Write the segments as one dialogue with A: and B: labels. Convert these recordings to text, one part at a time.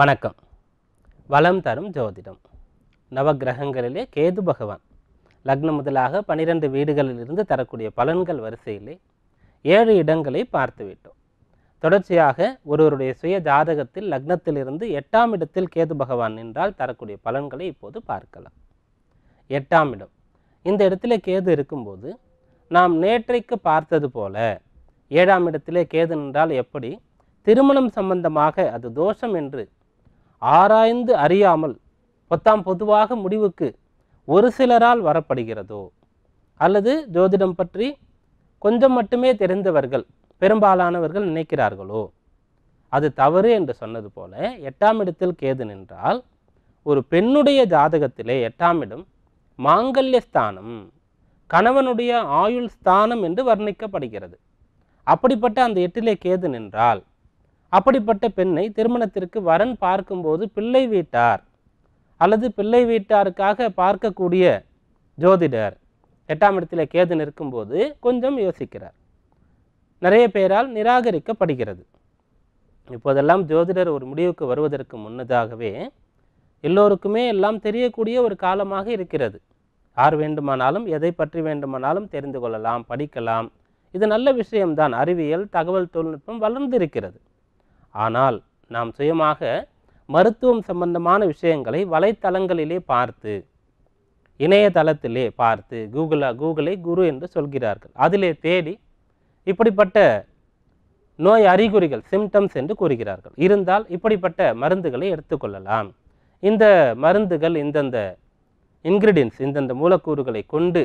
A: வணக்கம் வளம் தரும் ஜோதிடம் நவகிரகங்களிலே கேது பகவான் லக்னம் முதலாக பனிரெண்டு வீடுகளிலிருந்து தரக்கூடிய பலன்கள் வரிசையிலே ஏழு இடங்களை பார்த்துவிட்டோம் தொடர்ச்சியாக ஒருவருடைய சுய ஜாதகத்தில் லக்னத்திலிருந்து எட்டாம் இடத்தில் கேது பகவான் நின்றால் தரக்கூடிய பலன்களை இப்போது பார்க்கலாம் எட்டாம் இடம் இந்த இடத்திலே கேது இருக்கும்போது நாம் நேற்றைக்கு பார்த்தது போல ஏழாம் இடத்திலே கேது நின்றால் எப்படி திருமணம் சம்பந்தமாக அது தோஷம் என்று ஆராய்ந்து அறியாமல் பத்தாம் பொதுவாக முடிவுக்கு ஒரு சிலரால் வரப்படுகிறதோ அல்லது ஜோதிடம் பற்றி கொஞ்சம் மட்டுமே தெரிந்தவர்கள் பெரும்பாலானவர்கள் நினைக்கிறார்களோ அது தவறு என்று சொன்னது போல எட்டாம் இடத்தில் கேது நின்றால் ஒரு பெண்ணுடைய ஜாதகத்திலே எட்டாம் இடம் மாங்கல்ய ஸ்தானம் கணவனுடைய ஆயுள் ஸ்தானம் என்று வர்ணிக்கப்படுகிறது அப்படிப்பட்ட அந்த எட்டிலே கேது நின்றால் அப்படிப்பட்ட பெண்ணை திருமணத்திற்கு வரன் பார்க்கும்போது பிள்ளை வீட்டார் அல்லது பிள்ளை வீட்டாருக்காக பார்க்கக்கூடிய ஜோதிடர் எட்டாம் இடத்தில் கேது நிற்கும்போது கொஞ்சம் யோசிக்கிறார் நிறைய பேரால் நிராகரிக்கப்படுகிறது இப்போதெல்லாம் ஜோதிடர் ஒரு முடிவுக்கு வருவதற்கு முன்னதாகவே எல்லோருக்குமே எல்லாம் தெரியக்கூடிய ஒரு காலமாக இருக்கிறது யார் வேண்டுமானாலும் எதை பற்றி வேண்டுமானாலும் தெரிந்து கொள்ளலாம் படிக்கலாம் இது நல்ல விஷயம்தான் அறிவியல் தகவல் தொழில்நுட்பம் வளர்ந்திருக்கிறது ஆனால் நாம் சுயமாக மருத்துவம் சம்பந்தமான விஷயங்களை வலைத்தளங்களிலே பார்த்து இணையதளத்திலே பார்த்து கூகுளா கூகுளை குரு என்று சொல்கிறார்கள் அதிலே தேடி இப்படிப்பட்ட நோய் அறிகுறிகள் சிம்டம்ஸ் என்று கூறுகிறார்கள் இருந்தால் இப்படிப்பட்ட மருந்துகளை எடுத்துக்கொள்ளலாம் இந்த மருந்துகள் இந்தந்த இன்க்ரீடியன்ஸ் இந்தந்த மூலக்கூறுகளை கொண்டு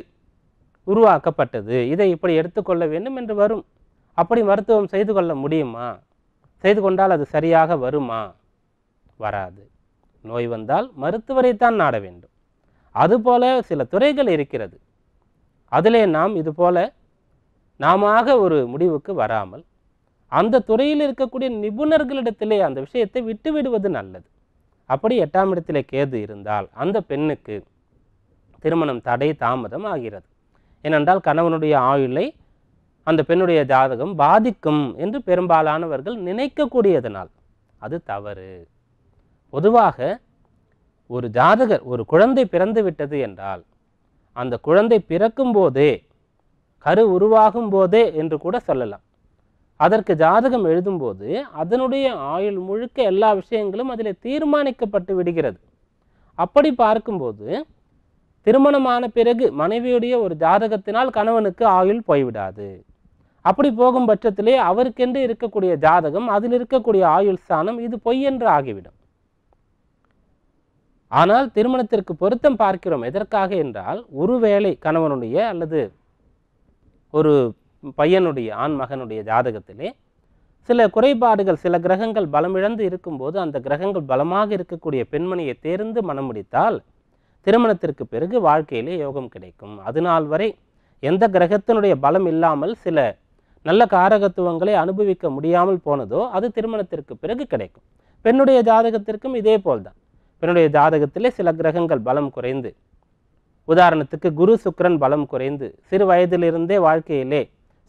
A: உருவாக்கப்பட்டது இதை இப்படி எடுத்துக்கொள்ள வேண்டும் என்று வரும் அப்படி மருத்துவம் செய்து கொள்ள முடியுமா செய்து கொண்டால் அது சரியாக வருமா வராது நோய் வந்தால் மருத்துவரைத்தான் நாட வேண்டும் அதுபோல சில துறைகள் இருக்கிறது அதிலே நாம் இதுபோல நாம ஒரு முடிவுக்கு வராமல் அந்த துறையில் இருக்கக்கூடிய நிபுணர்களிடத்திலே அந்த விஷயத்தை விட்டுவிடுவது நல்லது அப்படி எட்டாம் இடத்திலே கேது இருந்தால் அந்த பெண்ணுக்கு திருமணம் தடை தாமதம் ஆகிறது ஏனென்றால் கணவனுடைய ஆயுளை அந்த பெண்ணுடைய ஜாதகம் பாதிக்கும் என்று பெரும்பாலானவர்கள் நினைக்கக்கூடியதனால் அது தவறு பொதுவாக ஒரு ஜாதகர் ஒரு குழந்தை பிறந்து விட்டது என்றால் அந்த குழந்தை பிறக்கும் போதே கரு உருவாகும் போதே என்று கூட சொல்லலாம் அதற்கு ஜாதகம் எழுதும்போது அதனுடைய ஆயுள் முழுக்க எல்லா விஷயங்களும் அதில் தீர்மானிக்கப்பட்டு விடுகிறது அப்படி பார்க்கும்போது திருமணமான பிறகு மனைவியுடைய ஒரு ஜாதகத்தினால் கணவனுக்கு ஆயுள் போய்விடாது அப்படி போகும் பட்சத்திலே அவருக்கென்று இருக்கக்கூடிய ஜாதகம் அதில் இருக்கக்கூடிய ஆயுள் ஸ்தானம் இது பொய் என்று ஆகிவிடும் ஆனால் திருமணத்திற்கு பொருத்தம் பார்க்கிறோம் எதற்காக என்றால் ஒருவேளை கணவனுடைய அல்லது ஒரு பையனுடைய ஆண் மகனுடைய ஜாதகத்திலே சில குறைபாடுகள் சில கிரகங்கள் பலமிழந்து இருக்கும்போது அந்த கிரகங்கள் பலமாக இருக்கக்கூடிய பெண்மணியை தேர்ந்து மனம் முடித்தால் திருமணத்திற்கு பிறகு வாழ்க்கையிலே யோகம் கிடைக்கும் அதனால் வரை எந்த கிரகத்தினுடைய பலம் இல்லாமல் சில நல்ல காரகத்துவங்களை அனுபவிக்க முடியாமல் போனதோ அது திருமணத்திற்கு பிறகு கிடைக்கும் பெண்ணுடைய ஜாதகத்திற்கும் இதே போல்தான் பெண்ணுடைய ஜாதகத்திலே சில கிரகங்கள் பலம் குறைந்து உதாரணத்துக்கு குரு சுக்கரன் பலம் குறைந்து சிறு வயதிலிருந்தே வாழ்க்கையிலே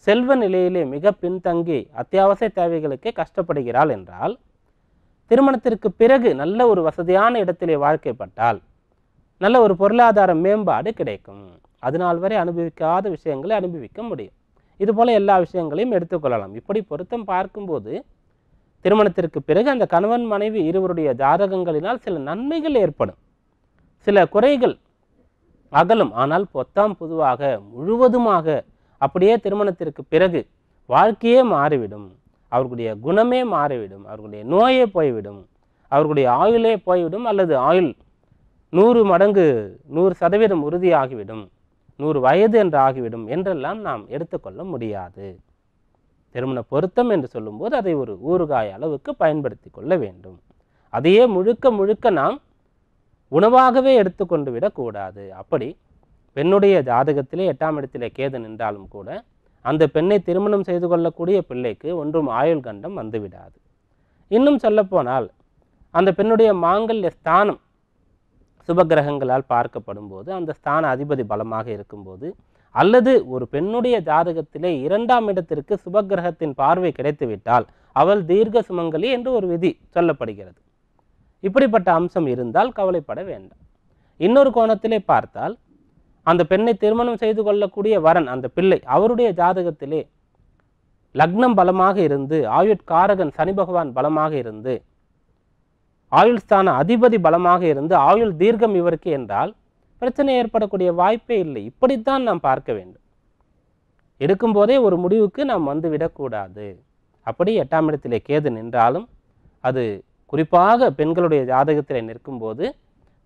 A: செல்வ நிலையிலே மிக பின்தங்கி அத்தியாவசிய தேவைகளுக்கே கஷ்டப்படுகிறாள் என்றால் திருமணத்திற்கு பிறகு நல்ல ஒரு வசதியான இடத்திலே வாழ்க்கைப்பட்டால் நல்ல ஒரு பொருளாதார மேம்பாடு கிடைக்கும் அதனால் வரை அனுபவிக்காத விஷயங்களை அனுபவிக்க முடியும் இதுபோல் எல்லா விஷயங்களையும் எடுத்துக்கொள்ளலாம் இப்படி பொருத்தம் பார்க்கும்போது திருமணத்திற்கு பிறகு அந்த கணவன் மனைவி இருவருடைய ஜாதகங்களினால் சில நன்மைகள் ஏற்படும் சில குறைகள் அகலும் ஆனால் பொத்தாம் பொதுவாக முழுவதுமாக அப்படியே திருமணத்திற்கு பிறகு வாழ்க்கையே மாறிவிடும் அவர்களுடைய குணமே மாறிவிடும் அவர்களுடைய நோயே போய்விடும் அவர்களுடைய ஆயுளே போய்விடும் அல்லது ஆயுள் நூறு மடங்கு நூறு சதவீதம் உறுதியாகிவிடும் நூறு வயது என்று ஆகிவிடும் என்றெல்லாம் நாம் எடுத்துக்கொள்ள முடியாது திருமண பொருத்தம் என்று சொல்லும்போது அதை ஒரு ஊறுகாய் அளவுக்கு பயன்படுத்தி கொள்ள வேண்டும் அதையே முழுக்க முழுக்க நாம் உணவாகவே எடுத்துக்கொண்டு விடக்கூடாது அப்படி பெண்ணுடைய ஜாதகத்திலே எட்டாம் இடத்திலே கேது நின்றாலும் கூட அந்த பெண்ணை திருமணம் செய்து கொள்ளக்கூடிய பிள்ளைக்கு ஒன்றும் ஆயுள் கண்டம் வந்துவிடாது இன்னும் சொல்லப்போனால் அந்த பெண்ணுடைய மாங்கல்ய ஸ்தானம் சுபகிரகங்களால் பார்க்கப்படும் போது அந்த ஸ்தான அதிபதி பலமாக இருக்கும்போது அல்லது ஒரு பெண்ணுடைய ஜாதகத்திலே இரண்டாம் இடத்திற்கு சுபகிரகத்தின் பார்வை கிடைத்துவிட்டால் அவள் தீர்க்க சுமங்கலி என்று ஒரு விதி சொல்லப்படுகிறது இப்படிப்பட்ட அம்சம் இருந்தால் கவலைப்பட வேண்டாம் இன்னொரு கோணத்திலே பார்த்தால் அந்த பெண்ணை திருமணம் செய்து கொள்ளக்கூடிய வரன் அந்த பிள்ளை அவருடைய ஜாதகத்திலே லக்னம் பலமாக இருந்து ஆயுட்காரகன் சனி பகவான் பலமாக இருந்து ஆயுள் ஸ்தான அதிபதி பலமாக இருந்து ஆயுள் தீர்க்கம் இவருக்கு என்றால் பிரச்சனை ஏற்படக்கூடிய வாய்ப்பே இல்லை இப்படித்தான் நாம் பார்க்க வேண்டும் எடுக்கும்போதே ஒரு முடிவுக்கு நாம் வந்துவிடக்கூடாது அப்படி எட்டாம் இடத்திலே கேது நின்றாலும் அது குறிப்பாக பெண்களுடைய ஜாதகத்தில் நிற்கும்போது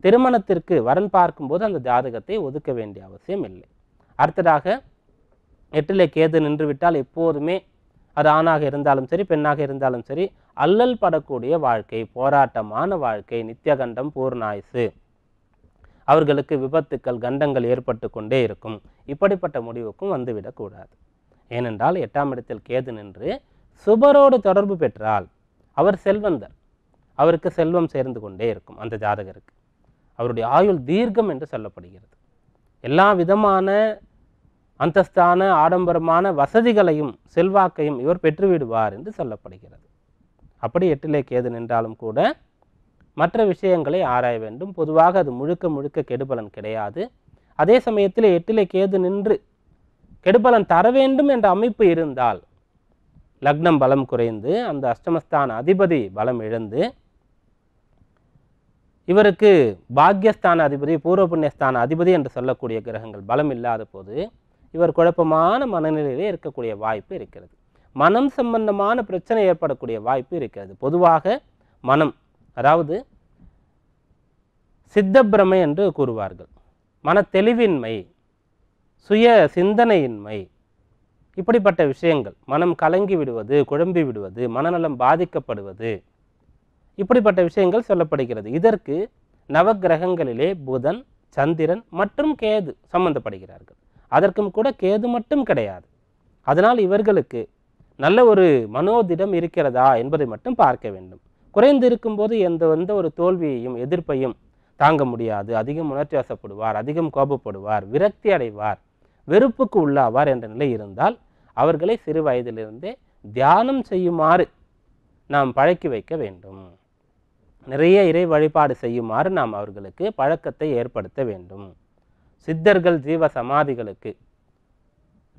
A: திருமணத்திற்கு வரன் பார்க்கும்போது அந்த ஜாதகத்தை ஒதுக்க வேண்டிய அவசியம் இல்லை அடுத்ததாக எட்டிலே கேது நின்றுவிட்டால் எப்போதுமே அது ஆணாக இருந்தாலும் சரி பெண்ணாக இருந்தாலும் சரி அல்லல் படக்கூடிய வாழ்க்கை போராட்டமான வாழ்க்கை நித்தியகண்டம் பூர்ணாயுசு அவர்களுக்கு விபத்துக்கள் கண்டங்கள் ஏற்பட்டு கொண்டே இருக்கும் இப்படிப்பட்ட முடிவுக்கும் வந்துவிடக்கூடாது ஏனென்றால் எட்டாம் இடத்தில் கேது நின்று சுபரோடு தொடர்பு பெற்றால் அவர் செல்வந்தர் அவருக்கு செல்வம் சேர்ந்து கொண்டே இருக்கும் அந்த ஜாதகருக்கு அவருடைய ஆயுள் தீர்க்கம் என்று சொல்லப்படுகிறது எல்லா விதமான அந்தஸ்தான ஆடம்பரமான வசதிகளையும் செல்வாக்கையும் இவர் பெற்றுவிடுவார் என்று சொல்லப்படுகிறது அப்படி எட்டிலே கேது நின்றாலும் கூட மற்ற விஷயங்களை ஆராய வேண்டும் பொதுவாக அது முழுக்க முழுக்க கெடுபலன் கிடையாது அதே சமயத்தில் எட்டிலே கேது நின்று கெடுபலன் தர வேண்டும் என்ற அமைப்பு இருந்தால் லக்னம் பலம் குறைந்து அந்த அஷ்டமஸ்தான அதிபதி பலம் இழந்து இவருக்கு பாக்யஸ்தான அதிபதி பூர்வ புண்ணியஸ்தான அதிபதி என்று சொல்லக்கூடிய கிரகங்கள் பலம் இல்லாத போது இவர் குழப்பமான மனநிலையிலே இருக்கக்கூடிய வாய்ப்பு இருக்கிறது மனம் சம்பந்தமான பிரச்சனை ஏற்படக்கூடிய வாய்ப்பு இருக்கிறது பொதுவாக மனம் அதாவது சித்தப்பிரமை என்று கூறுவார்கள் மன தெளிவின்மை சுய சிந்தனையின்மை இப்படிப்பட்ட விஷயங்கள் மனம் கலங்கி விடுவது குழம்பி விடுவது மனநலம் பாதிக்கப்படுவது இப்படிப்பட்ட விஷயங்கள் சொல்லப்படுகிறது இதற்கு நவகிரகங்களிலே புதன் சந்திரன் மற்றும் கேது சம்பந்தப்படுகிறார்கள் அதற்கும் கூட கேது மட்டும் கிடையாது அதனால் இவர்களுக்கு நல்ல ஒரு மனோதிடம் இருக்கிறதா என்பதை மட்டும் பார்க்க வேண்டும் குறைந்து இருக்கும்போது எந்த எந்த ஒரு தோல்வியையும் எதிர்ப்பையும் தாங்க முடியாது அதிகம் உணர்ச்சி வசப்படுவார் அதிகம் கோபப்படுவார் விரக்தி அடைவார் வெறுப்புக்கு உள்ளாவார் என்ற நிலை இருந்தால் அவர்களை சிறு வயதிலிருந்தே தியானம் செய்யுமாறு நாம் பழக்கி வைக்க வேண்டும் நிறைய இறை வழிபாடு செய்யுமாறு நாம் அவர்களுக்கு பழக்கத்தை ஏற்படுத்த வேண்டும் சித்தர்கள் ஜீவ சமாதிகளுக்கு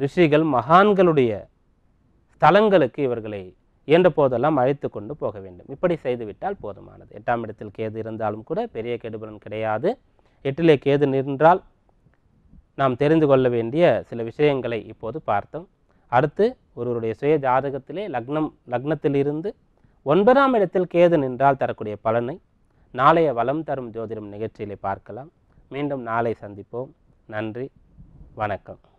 A: ரிஷிகள் மகான்களுடைய ஸ்தலங்களுக்கு இவர்களை இயன்ற போதெல்லாம் அழைத்து கொண்டு போக வேண்டும் இப்படி செய்துவிட்டால் போதுமானது எட்டாம் இடத்தில் கேது இருந்தாலும் கூட பெரிய கெடுபலன் கிடையாது எட்டிலே கேது நின்றால் நாம் தெரிந்து கொள்ள வேண்டிய சில விஷயங்களை இப்போது பார்த்தோம் அடுத்து ஒருவருடைய சுய ஜாதகத்திலே லக்னம் லக்னத்திலிருந்து ஒன்பதாம் இடத்தில் கேது நின்றால் தரக்கூடிய பலனை நாளைய வளம் தரும் ஜோதிடம் நிகழ்ச்சியிலே பார்க்கலாம் மீண்டும் நாளை சந்திப்போம் நன்றி வணக்கம்